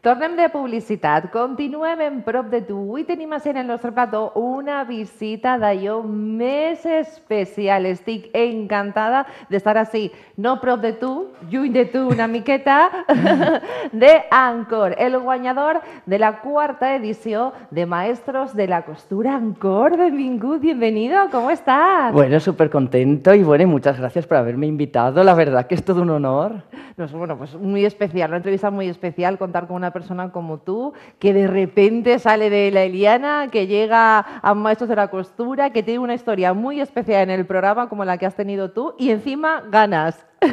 Tornem de publicitat. Continuem en prop de tu. Y tenim en el nostre una visita yo mes especial. Estic encantada de estar así. no prop de tu, lluny de tu una miqueta, de Ancor, el guañador de la cuarta edición de Maestros de la Costura Ancor. Benvingut, bienvenido, ¿cómo estás? Bueno, súper contento y bueno, muchas gracias por haberme invitado. La verdad que es todo un honor. No, pues bueno, pues muy especial, una entrevista muy especial, contar con una persona como tú, que de repente sale de la Eliana, que llega a Maestros de la Costura, que tiene una historia muy especial en el programa como la que has tenido tú y encima ganas.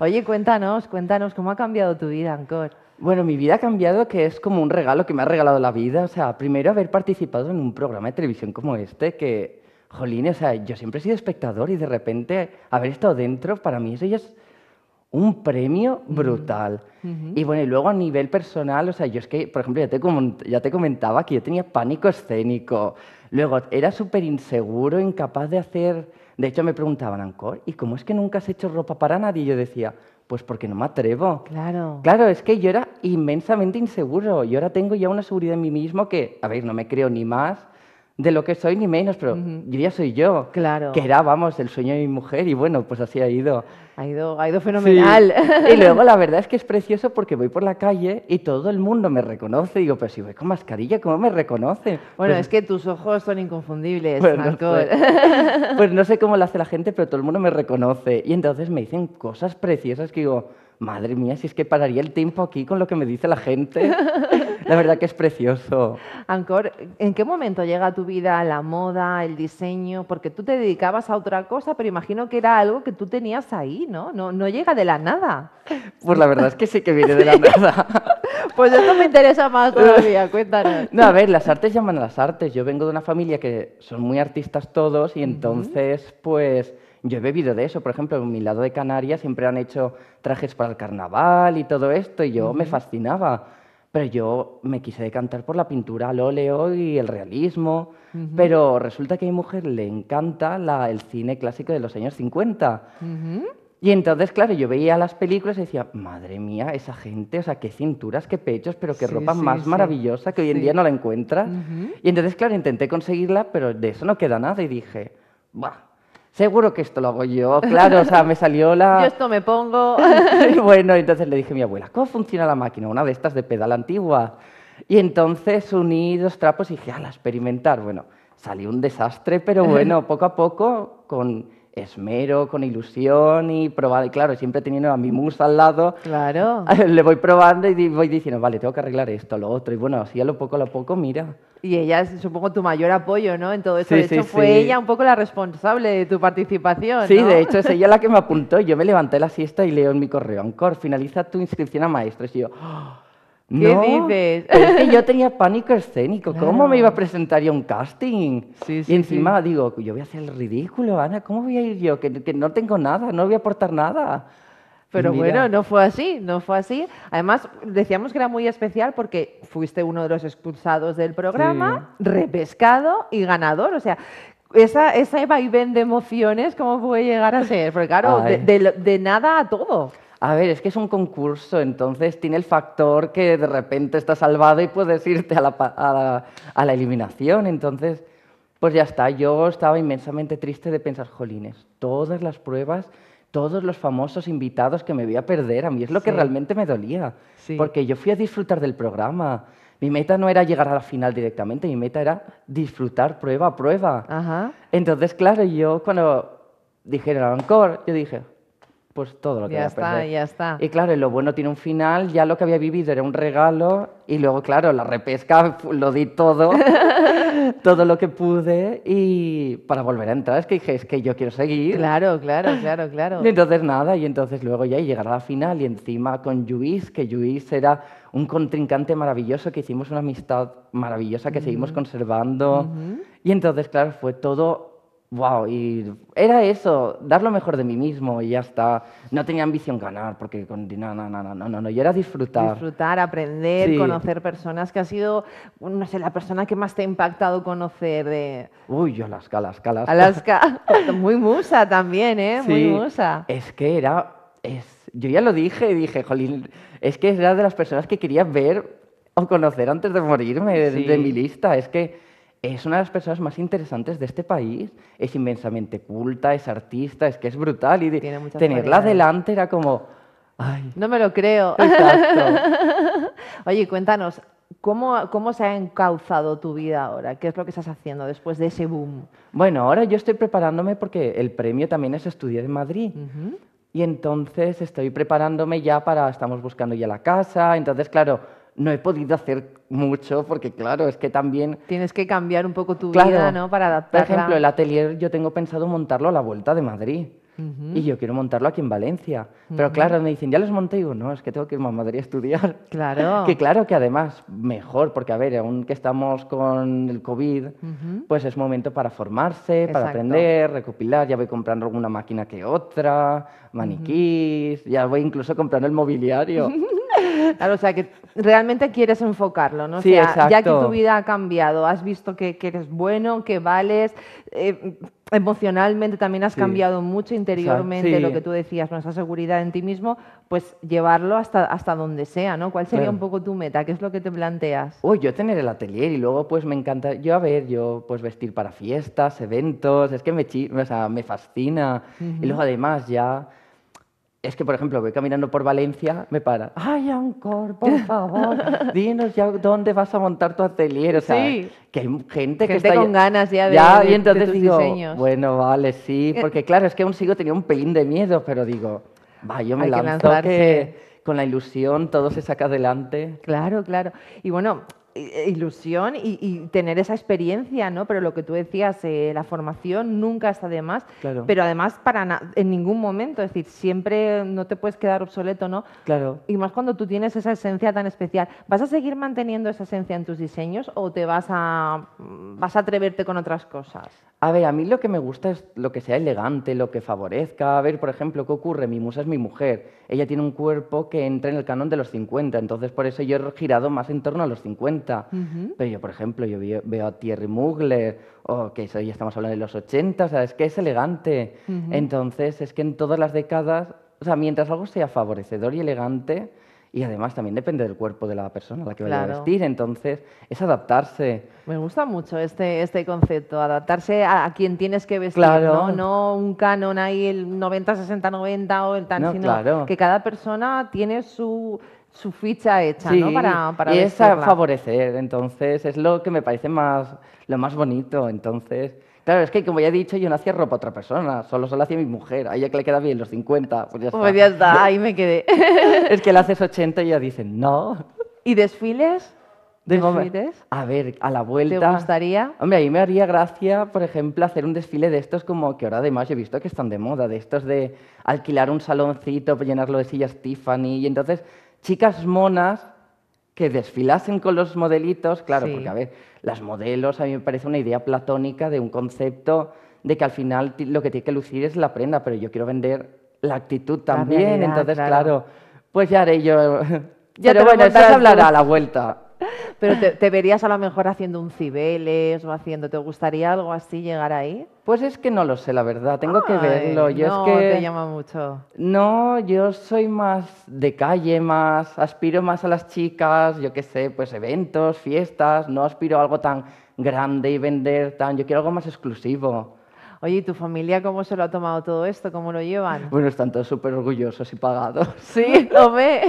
Oye, cuéntanos, cuéntanos, ¿cómo ha cambiado tu vida, Ancor? Bueno, mi vida ha cambiado, que es como un regalo que me ha regalado la vida. O sea, primero haber participado en un programa de televisión como este, que, jolín, o sea, yo siempre he sido espectador y de repente haber estado dentro, para mí eso ya es un premio brutal. Y bueno, y luego a nivel personal, o sea, yo es que, por ejemplo, ya te, ya te comentaba que yo tenía pánico escénico. Luego era súper inseguro, incapaz de hacer... De hecho, me preguntaban, Ancor, ¿y cómo es que nunca has hecho ropa para nadie? Y yo decía, pues porque no me atrevo. Claro. Claro, es que yo era inmensamente inseguro. Y ahora tengo ya una seguridad en mí mismo que, a ver, no me creo ni más de lo que soy ni menos, pero diría yo ya soy yo. Claro. Que era, vamos, el sueño de mi mujer y bueno, pues así ha ido. Ha ido, ha ido fenomenal. y luego la verdad es que es precioso porque voy por la calle y todo el mundo me reconoce. digo, pero si voy con mascarilla, ¿cómo me reconoce? Bueno, pues es que tus ojos son inconfundibles, pues pues no sé cómo lo hace la gente, pero todo el mundo me reconoce. Y entonces me dicen cosas preciosas que digo, madre mía, si es que pararía el tiempo aquí con lo que me dice la gente. la verdad que es precioso. Ancor, ¿en qué momento llega a tu vida la moda, el diseño? Porque tú te dedicabas a otra cosa, pero imagino que era algo que tú tenías ahí, ¿no? No, llega de la nada. Pues la verdad es que sí que viene de la nada. pues eso me interesa más todavía, cuéntanos. No, a ver, las artes llaman a las artes. Yo vengo de una familia que son muy artistas todos y entonces, pues yo he bebido de eso, por ejemplo, en mi lado de Canarias siempre han hecho trajes para el carnaval y todo esto, y yo me fascinaba. Pero yo me quise decantar por la pintura al óleo y el realismo. Pero resulta que a mi mujer le encanta el cine clásico de los años 50. Y entonces, claro, yo veía las películas y decía, madre mía, esa gente, o sea, qué cinturas, qué pechos, pero qué ropa más maravillosa que hoy en día no la encuentra Y entonces, claro, intenté conseguirla, pero de eso no queda nada. Y dije, bah, seguro que esto lo hago yo, claro, o sea, me salió la... Yo esto me pongo... bueno, entonces le dije a mi abuela, ¿cómo funciona la máquina? Una de estas de pedal antigua. Y entonces uní dos trapos y dije, la experimentar. Bueno, salió un desastre, pero bueno, poco a poco, con esmero, con ilusión y probar Y claro, siempre teniendo a mi musa al lado, claro. le voy probando y voy diciendo, vale, tengo que arreglar esto, lo otro. Y bueno, así a lo poco a lo poco, mira. Y ella es, supongo, tu mayor apoyo, ¿no? En todo eso. de hecho, fue ella un poco la responsable de tu participación. ¿no? Sí, de hecho, es ella la que me apuntó. Yo me levanté la siesta y leo en mi correo, Ancor, finaliza tu inscripción a maestros. Y yo, ¡ah! ¿Qué no, dices? Es que yo tenía pánico escénico. ¿Cómo me iba a presentar yo un casting? y encima digo, yo voy a hacer el ridículo, Ana. ¿Cómo voy a ir yo? Que, no tengo nada, no voy a aportar nada. Pero bueno, no fue así, no fue así. Además, decíamos que era muy especial porque fuiste uno de los expulsados del programa, repescado y ganador. O sea, esa, esa vaivén de emociones, ¿cómo puede llegar a ser? Porque claro, de nada a todo a ver, es que es un concurso, entonces tiene el factor que de repente estás salvado y puedes irte a la, eliminación. Entonces, pues ya está, yo estaba inmensamente triste de pensar, jolines, todas las pruebas, todos los famosos invitados que me voy a perder, a mí es lo que realmente me dolía, porque yo fui a disfrutar del programa. Mi meta no era llegar a la final directamente, mi meta era disfrutar prueba a prueba. Ajá. Entonces, claro, yo cuando dijeron Encore, yo dije, pues todo lo que ya está, Ya está, Y claro, lo bueno tiene un final, ya lo que había vivido era un regalo y luego, claro, la repesca lo di todo, todo lo que pude y para volver a entrar es que dije, es que yo quiero seguir. Claro, claro, claro, claro. Y entonces nada, y entonces luego ya llegar a la final y encima con Luis, que Luis era un contrincante maravilloso, que hicimos una amistad maravillosa que seguimos conservando. Y entonces, claro, fue todo wow, y era eso, dar lo mejor de mí mismo y ya está. No tenía ambición ganar, porque no, no, no, no, no, no, yo era disfrutar. Disfrutar, aprender, conocer personas, que ha sido, no sé, la persona que más te ha impactado conocer. De... Uy, yo Alaska, Alaska, Alaska. Alaska, muy musa también, ¿eh? Muy musa. Es que era, es, yo ya lo dije, dije, jolín, es que era de las personas que quería ver o conocer antes de morirme de mi lista, es que es una de las personas más interesantes de este país, es inmensamente culta, es artista, es que es brutal y tenerla delante era como... Ay, no me lo creo. Exacto. Oye, cuéntanos, ¿Cómo, ¿Cómo, se ha encauzado tu vida ahora? ¿Qué es lo que estás haciendo después de ese boom? Bueno, ahora yo estoy preparándome porque el premio también es estudiar en Madrid. Y entonces estoy preparándome ya para, estamos buscando ya la casa. Entonces, claro, no he podido hacer mucho porque claro, es que también... Tienes que cambiar un poco tu vida, ¿no? Para adaptarla. Por ejemplo, el atelier yo tengo pensado montarlo a la vuelta de Madrid. Y yo quiero montarlo aquí en Valencia. Pero claro, me dicen, ya los monté y no, es que tengo que irme a Madrid a estudiar. Claro. que claro que además, mejor, porque a ver, aún que estamos con el COVID, pues es momento para formarse, para aprender, recopilar. Ya voy comprando alguna máquina que otra, maniquís, ya voy incluso comprando el mobiliario. o sea, que realmente quieres enfocarlo, ¿no? exacto. ya que tu vida ha cambiado, has visto que, eres bueno, que vales, eh, emocionalmente también has cambiado mucho interiormente, lo que tú decías, nuestra seguridad en ti mismo, pues llevarlo hasta, hasta donde sea, ¿no? ¿Cuál sería un poco tu meta? ¿Qué es lo que te planteas? Uy, yo tener el atelier y luego pues me encanta, yo a ver, yo pues vestir para fiestas, eventos, es que me, o sea, me fascina. Y luego además ya es que, por ejemplo, voy caminando por Valencia, me para. Ay, Ancor, por favor, dinos ya dónde vas a montar tu atelier. sí. que hay gente, que está... con ganas ya de, ya, y entonces digo, Bueno, vale, sí, porque claro, es que aún sigo tenía un pelín de miedo, pero digo, va, yo me lanzo con la ilusión todo se saca adelante. Claro, claro. Y bueno, eh, ilusión y, tener esa experiencia, ¿no? Pero lo que tú decías, eh, la formación nunca está de más, pero además para en ningún momento, es decir, siempre no te puedes quedar obsoleto, ¿no? Claro. Y más cuando tú tienes esa esencia tan especial. ¿Vas a seguir manteniendo esa esencia en tus diseños o te vas a, mm, vas a atreverte con otras cosas? A ver, a mí lo que me gusta es lo que sea elegante, lo que favorezca. A ver, por ejemplo, ¿qué ocurre? Mi musa es mi mujer. Ella tiene un cuerpo que entra en el canon de los 50, entonces por eso yo he girado más en torno a los 50. Pero yo, por ejemplo, yo veo, a Thierry Mugler, o que eso ya estamos hablando de los 80, o sea, es que es elegante. Entonces, es que en todas las décadas, o sea, mientras algo sea favorecedor y elegante, y además también depende del cuerpo de la persona a la que vaya a vestir, entonces es adaptarse. Me gusta mucho este, este concepto, adaptarse a, quien tienes que vestir, ¿no? ¿no? un canon ahí el 90, 60, 90 o el tan, sino que cada persona tiene su, su ficha hecha, ¿no? Para, para y es favorecer, entonces es lo que me parece más, lo más bonito, entonces Claro, es que como ya he dicho, yo no hacía ropa a otra persona, solo solo hacía mi mujer. A ella que le queda bien los 50, pues ya pues está. Pues ya está, ahí me quedé. es que le haces 80 y ya dicen, no. ¿Y desfiles? De ¿Desfiles? A ver, a la vuelta. ¿Te gustaría? Hombre, a mí me haría gracia, por ejemplo, hacer un desfile de estos como que ahora además he visto que están de moda, de estos de alquilar un saloncito, pues llenarlo de sillas Tiffany y entonces chicas monas que desfilasen con los modelitos, claro, porque a ver, las modelos a mí me parece una idea platónica de un concepto de que al final lo que tiene que lucir es la prenda, pero yo quiero vender la actitud también, entonces claro. pues ya haré yo. pero bueno, eso se hablará a la vuelta. Pero te, verías a lo mejor haciendo un Cibeles o haciendo, ¿te gustaría algo así llegar ahí? Pues es que no lo sé, la verdad, tengo que verlo. Yo no, te llama mucho. No, yo soy más de calle, más, aspiro más a las chicas, yo qué sé, pues eventos, fiestas, no aspiro a algo tan grande y vender tan, yo quiero algo más exclusivo. Oye, ¿y tu familia cómo se lo ha tomado todo esto? ¿Cómo lo llevan? Bueno, están todos súper orgullosos y pagados. Sí, lo ve.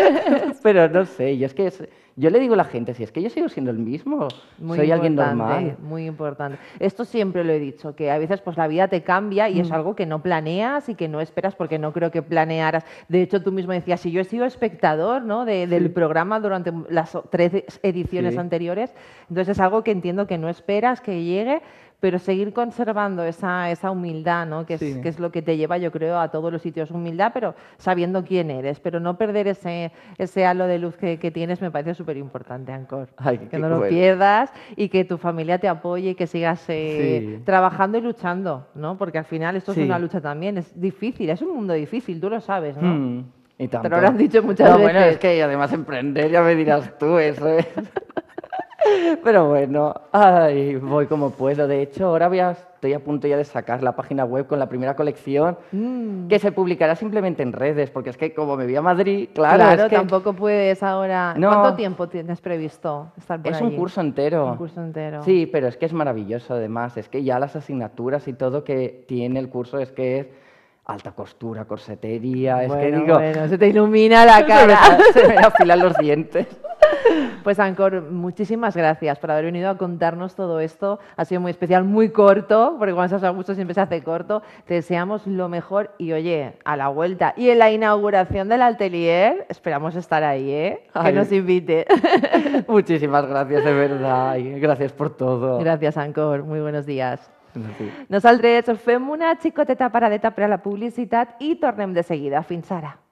Pero no sé, yo es que yo le digo a la gente, si es que yo sigo siendo el mismo, soy alguien normal. Muy importante. Esto siempre lo he dicho, que a veces pues la vida te cambia y es mm. algo que no planeas y que no esperas porque no creo que planearas. De hecho, tú mismo decías, si yo he sido espectador ¿no? del programa durante las tres ediciones anteriores, entonces es algo que entiendo que no esperas que llegue, pero seguir conservando esa, esa humildad, ¿no? que, es, que es lo que te lleva, yo creo, a todos los sitios, humildad, pero sabiendo quién eres, pero no perder ese, ese halo de luz que, que tienes me parece súper importante, Ancor. Que no lo pierdas y que tu familia te apoye y que sigas eh, trabajando y luchando, ¿no? porque al final esto es una lucha también, es difícil, es un mundo difícil, tú lo sabes, ¿no? Hmm. lo han dicho muchas veces. Bueno, es que además emprender, ya me dirás tú, eso ¿eh? Pero bueno, voy como puedo. De hecho, ahora voy estoy a punto ya de sacar la página web con la primera colección, mm. que se publicará simplemente en redes, porque es que como me voy a Madrid, claro. tampoco puedes ahora. ¿Cuánto tiempo tienes previsto estar por Es un curso entero. Sí, pero es que es maravilloso además. Es que ya las asignaturas y todo que tiene el curso es que es alta costura, corsetería. es que digo. se te ilumina la cara. se se me afilan los dientes. Pues Ancor, muchísimas gracias por haber venido a contarnos todo esto. Ha sido muy especial, muy corto, porque cuando estás a gusto siempre se hace corto. Te deseamos lo mejor y oye, a la vuelta. Y en la inauguración del atelier, esperamos estar ahí, ¿eh? Que nos invite. Muchísimas gracias, de verdad. Gracias por todo. Gracias, Ancor. Muy buenos días. Nos Nosaltres fem una xicoteta paradeta para la publicidad y tornem de seguida. Fins ara.